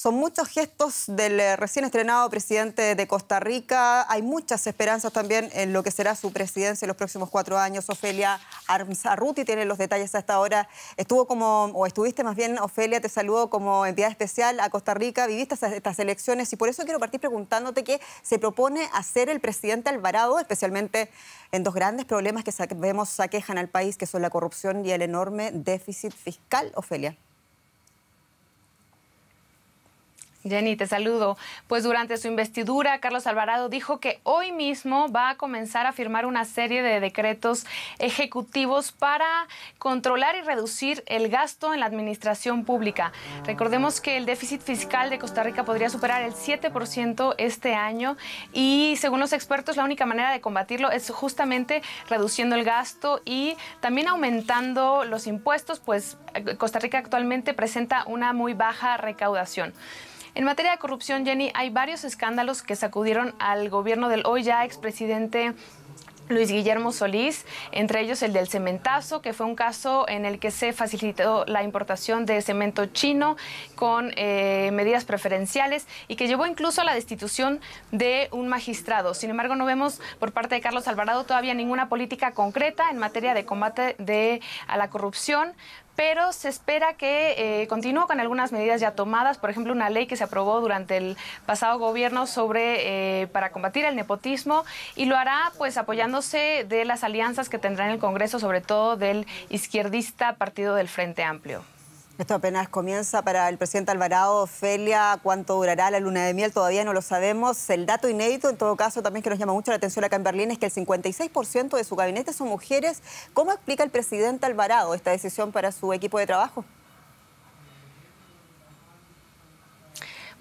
Son muchos gestos del eh, recién estrenado presidente de Costa Rica. Hay muchas esperanzas también en lo que será su presidencia en los próximos cuatro años. Ofelia Armsarruti tiene los detalles hasta ahora. Estuvo como, o estuviste más bien, Ofelia, te saludo como entidad especial a Costa Rica. Viviste estas elecciones y por eso quiero partir preguntándote qué se propone hacer el presidente Alvarado, especialmente en dos grandes problemas que vemos aquejan al país, que son la corrupción y el enorme déficit fiscal, Ofelia. Jenny, te saludo. Pues durante su investidura, Carlos Alvarado dijo que hoy mismo va a comenzar a firmar una serie de decretos ejecutivos para controlar y reducir el gasto en la administración pública. Recordemos que el déficit fiscal de Costa Rica podría superar el 7% este año y según los expertos la única manera de combatirlo es justamente reduciendo el gasto y también aumentando los impuestos, pues eh, Costa Rica actualmente presenta una muy baja recaudación. En materia de corrupción, Jenny, hay varios escándalos que sacudieron al gobierno del hoy ya expresidente Luis Guillermo Solís, entre ellos el del cementazo, que fue un caso en el que se facilitó la importación de cemento chino con eh, medidas preferenciales y que llevó incluso a la destitución de un magistrado. Sin embargo, no vemos por parte de Carlos Alvarado todavía ninguna política concreta en materia de combate de, a la corrupción pero se espera que eh, continúe con algunas medidas ya tomadas, por ejemplo, una ley que se aprobó durante el pasado gobierno sobre eh, para combatir el nepotismo y lo hará pues apoyándose de las alianzas que tendrá en el Congreso, sobre todo del izquierdista Partido del Frente Amplio. Esto apenas comienza para el presidente Alvarado. Ofelia, ¿cuánto durará la luna de miel? Todavía no lo sabemos. El dato inédito, en todo caso, también que nos llama mucho la atención acá en Berlín, es que el 56% de su gabinete son mujeres. ¿Cómo explica el presidente Alvarado esta decisión para su equipo de trabajo?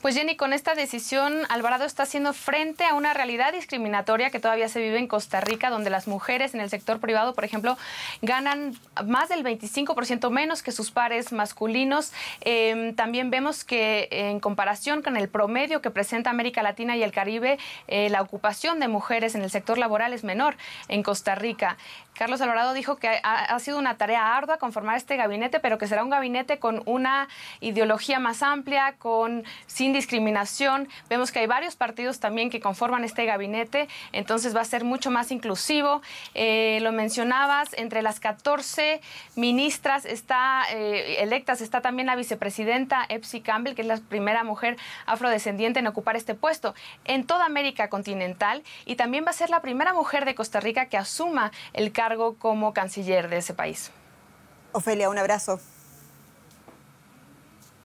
Pues Jenny, con esta decisión, Alvarado está haciendo frente a una realidad discriminatoria que todavía se vive en Costa Rica, donde las mujeres en el sector privado, por ejemplo, ganan más del 25% menos que sus pares masculinos. Em, también vemos que en comparación con el promedio que presenta América Latina y el Caribe, eh, la ocupación de mujeres en el sector laboral es menor en Costa Rica. Carlos Alvarado dijo que ha, sido una tarea ardua conformar este gabinete, pero que será un gabinete con una ideología más amplia, con sin sin discriminación. Vemos que hay varios partidos también que conforman este gabinete, entonces va a ser mucho más inclusivo. Eh, lo mencionabas, entre las 14 ministras está, eh, electas está también la vicepresidenta Epsi Campbell, que es la primera mujer afrodescendiente en ocupar este puesto en toda América continental y también va a ser la primera mujer de Costa Rica que asuma el cargo como canciller de ese país. Ofelia, un abrazo.